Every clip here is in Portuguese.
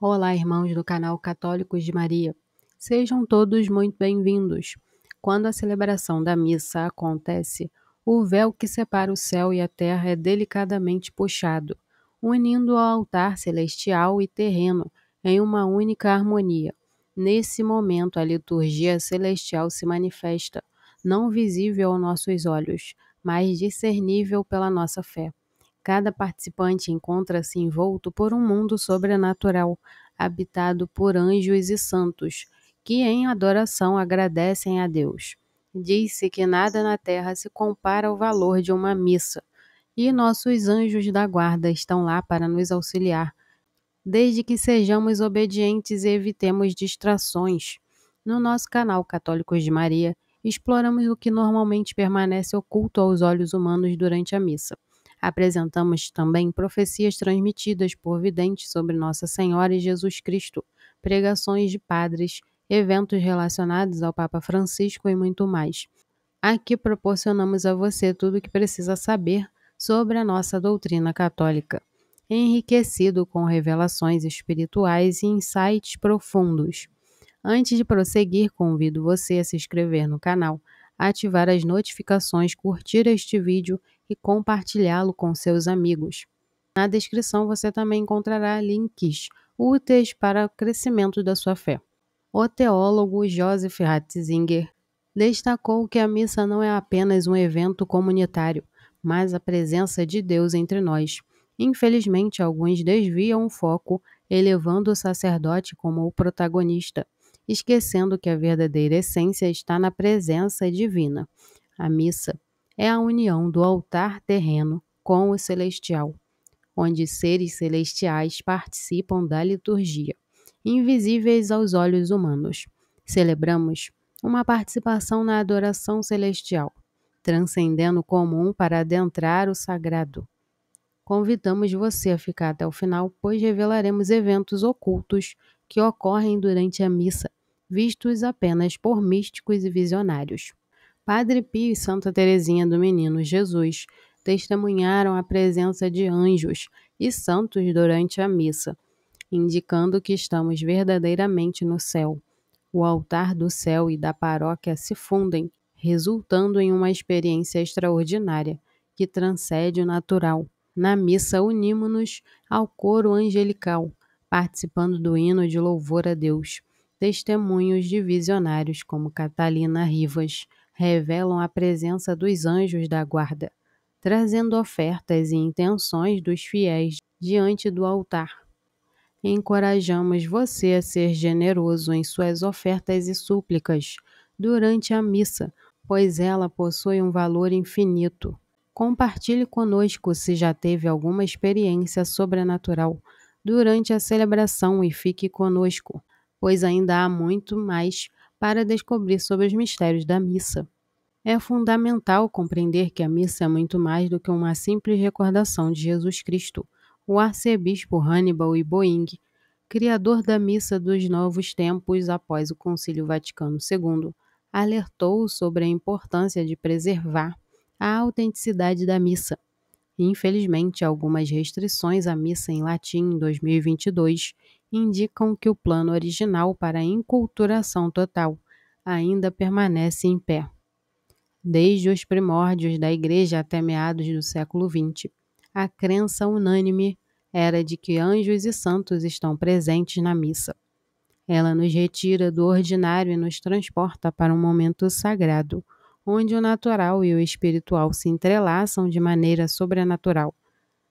Olá, irmãos do canal Católicos de Maria. Sejam todos muito bem-vindos. Quando a celebração da missa acontece, o véu que separa o céu e a terra é delicadamente puxado, unindo ao altar celestial e terreno em uma única harmonia. Nesse momento, a liturgia celestial se manifesta, não visível aos nossos olhos, mas discernível pela nossa fé. Cada participante encontra-se envolto por um mundo sobrenatural, habitado por anjos e santos, que em adoração agradecem a Deus. Diz-se que nada na terra se compara ao valor de uma missa, e nossos anjos da guarda estão lá para nos auxiliar, desde que sejamos obedientes e evitemos distrações. No nosso canal Católicos de Maria, exploramos o que normalmente permanece oculto aos olhos humanos durante a missa. Apresentamos também profecias transmitidas por videntes sobre Nossa Senhora e Jesus Cristo, pregações de padres, eventos relacionados ao Papa Francisco e muito mais. Aqui proporcionamos a você tudo o que precisa saber sobre a nossa doutrina católica, enriquecido com revelações espirituais e insights profundos. Antes de prosseguir, convido você a se inscrever no canal, ativar as notificações, curtir este vídeo e compartilhá-lo com seus amigos. Na descrição você também encontrará links úteis para o crescimento da sua fé. O teólogo Joseph Ratzinger destacou que a missa não é apenas um evento comunitário, mas a presença de Deus entre nós. Infelizmente, alguns desviam o foco, elevando o sacerdote como o protagonista, esquecendo que a verdadeira essência está na presença divina. A missa é a união do altar terreno com o celestial, onde seres celestiais participam da liturgia, invisíveis aos olhos humanos. Celebramos uma participação na adoração celestial, transcendendo o comum para adentrar o sagrado. Convidamos você a ficar até o final, pois revelaremos eventos ocultos que ocorrem durante a missa, vistos apenas por místicos e visionários. Padre Pio e Santa Teresinha do Menino Jesus testemunharam a presença de anjos e santos durante a missa, indicando que estamos verdadeiramente no céu. O altar do céu e da paróquia se fundem, resultando em uma experiência extraordinária que transcende o natural. Na missa, unimos-nos ao coro angelical, participando do hino de louvor a Deus. Testemunhos de visionários como Catalina Rivas, revelam a presença dos anjos da guarda, trazendo ofertas e intenções dos fiéis diante do altar. Encorajamos você a ser generoso em suas ofertas e súplicas durante a missa, pois ela possui um valor infinito. Compartilhe conosco se já teve alguma experiência sobrenatural durante a celebração e fique conosco, pois ainda há muito mais para descobrir sobre os mistérios da missa. É fundamental compreender que a missa é muito mais do que uma simples recordação de Jesus Cristo. O arcebispo Hannibal e criador da missa dos novos tempos após o Concílio Vaticano II, alertou sobre a importância de preservar a autenticidade da missa e, infelizmente, algumas restrições à missa em latim em 2022 indicam que o plano original para a enculturação total ainda permanece em pé. Desde os primórdios da Igreja até meados do século XX, a crença unânime era de que anjos e santos estão presentes na missa. Ela nos retira do ordinário e nos transporta para um momento sagrado onde o natural e o espiritual se entrelaçam de maneira sobrenatural.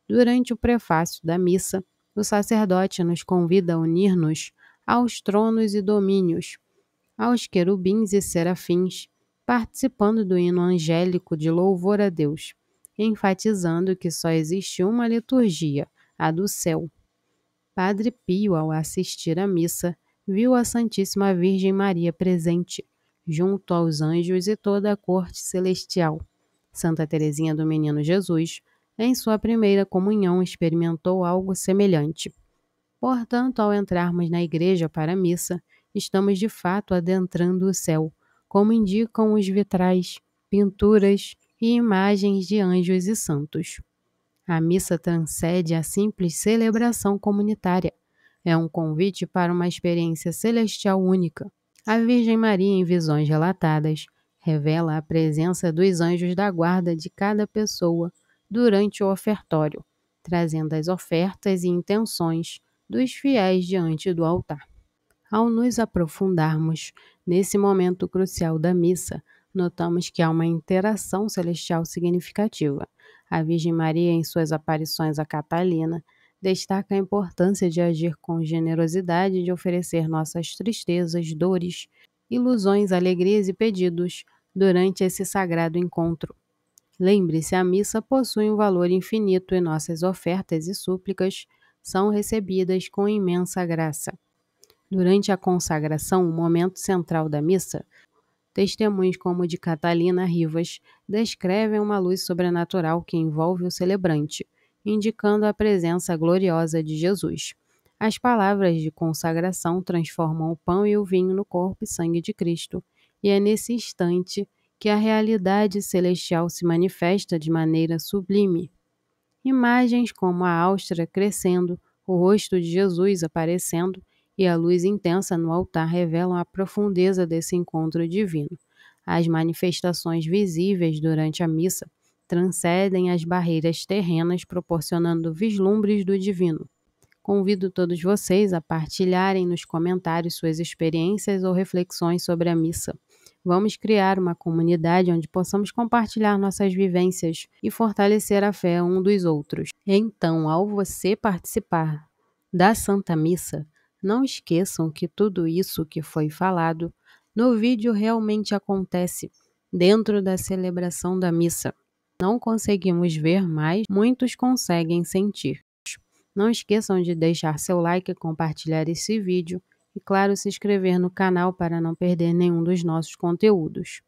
Durante o prefácio da missa, o sacerdote nos convida a unir-nos aos tronos e domínios, aos querubins e serafins, participando do hino angélico de louvor a Deus, enfatizando que só existe uma liturgia, a do céu. Padre Pio, ao assistir à missa, viu a Santíssima Virgem Maria presente junto aos anjos e toda a corte celestial. Santa Teresinha do Menino Jesus, em sua primeira comunhão, experimentou algo semelhante. Portanto, ao entrarmos na igreja para a missa, estamos de fato adentrando o céu, como indicam os vitrais, pinturas e imagens de anjos e santos. A missa transcende a simples celebração comunitária. É um convite para uma experiência celestial única, a Virgem Maria, em visões relatadas, revela a presença dos anjos da guarda de cada pessoa durante o ofertório, trazendo as ofertas e intenções dos fiéis diante do altar. Ao nos aprofundarmos nesse momento crucial da missa, notamos que há uma interação celestial significativa. A Virgem Maria, em suas aparições a Catalina, destaca a importância de agir com generosidade e de oferecer nossas tristezas, dores, ilusões, alegrias e pedidos durante esse sagrado encontro. Lembre-se, a missa possui um valor infinito e nossas ofertas e súplicas são recebidas com imensa graça. Durante a consagração, o momento central da missa, testemunhos como o de Catalina Rivas descrevem uma luz sobrenatural que envolve o celebrante indicando a presença gloriosa de Jesus. As palavras de consagração transformam o pão e o vinho no corpo e sangue de Cristo, e é nesse instante que a realidade celestial se manifesta de maneira sublime. Imagens como a Áustria crescendo, o rosto de Jesus aparecendo e a luz intensa no altar revelam a profundeza desse encontro divino. As manifestações visíveis durante a missa transcendem as barreiras terrenas, proporcionando vislumbres do divino. Convido todos vocês a partilharem nos comentários suas experiências ou reflexões sobre a missa. Vamos criar uma comunidade onde possamos compartilhar nossas vivências e fortalecer a fé um dos outros. Então, ao você participar da Santa Missa, não esqueçam que tudo isso que foi falado no vídeo realmente acontece dentro da celebração da missa não conseguimos ver mais, muitos conseguem sentir. Não esqueçam de deixar seu like, compartilhar esse vídeo e, claro, se inscrever no canal para não perder nenhum dos nossos conteúdos.